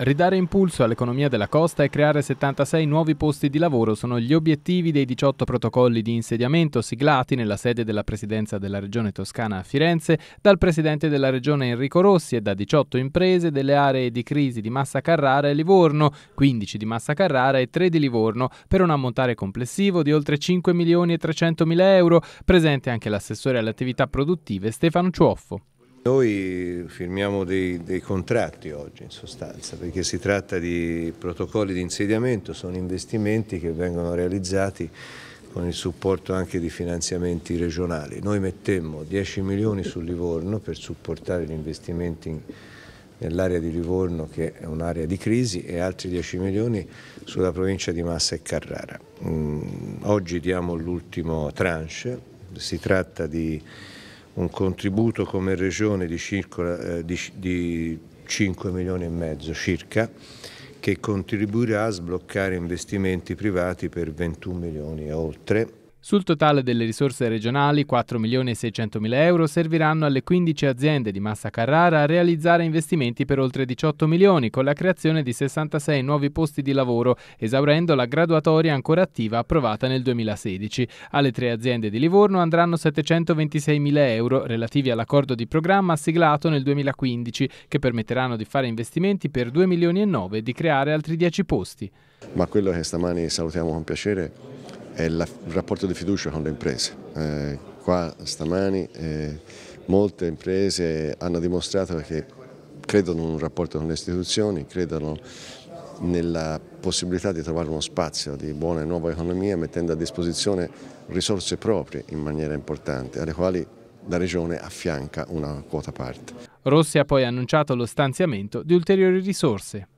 Ridare impulso all'economia della costa e creare 76 nuovi posti di lavoro sono gli obiettivi dei 18 protocolli di insediamento siglati nella sede della Presidenza della Regione Toscana a Firenze dal Presidente della Regione Enrico Rossi e da 18 imprese delle aree di crisi di Massa Carrara e Livorno, 15 di Massa Carrara e 3 di Livorno, per un ammontare complessivo di oltre 5 milioni e 300 mila euro, presente anche l'assessore alle attività produttive Stefano Cioffo. Noi firmiamo dei, dei, contratti oggi in sostanza perché si tratta di protocolli di insediamento, sono investimenti che vengono realizzati con il supporto anche di finanziamenti regionali. Noi mettemmo 10 milioni su Livorno per supportare gli investimenti nell'area di Livorno che è un'area di crisi e altri 10 milioni sulla provincia di Massa e Carrara. Mm, oggi diamo l'ultimo tranche, si tratta di un contributo come regione di, circa, eh, di, di 5 milioni e mezzo circa che contribuirà a sbloccare investimenti privati per 21 milioni e oltre sul totale delle risorse regionali, 4.600.000 euro serviranno alle 15 aziende di Massa Carrara a realizzare investimenti per oltre 18 milioni con la creazione di 66 nuovi posti di lavoro, esaurendo la graduatoria ancora attiva approvata nel 2016. Alle tre aziende di Livorno andranno 726.000 euro relativi all'accordo di programma siglato nel 2015, che permetteranno di fare investimenti per 2 milioni e 9 e di creare altri 10 posti. Ma quello che stamani salutiamo con piacere è la, il rapporto di fiducia con le imprese. Eh, qua stamani eh, molte imprese hanno dimostrato che credono in un rapporto con le istituzioni, credono nella possibilità di trovare uno spazio di buona e nuova economia mettendo a disposizione risorse proprie in maniera importante, alle quali la Regione affianca una quota parte. Rossi ha poi annunciato lo stanziamento di ulteriori risorse.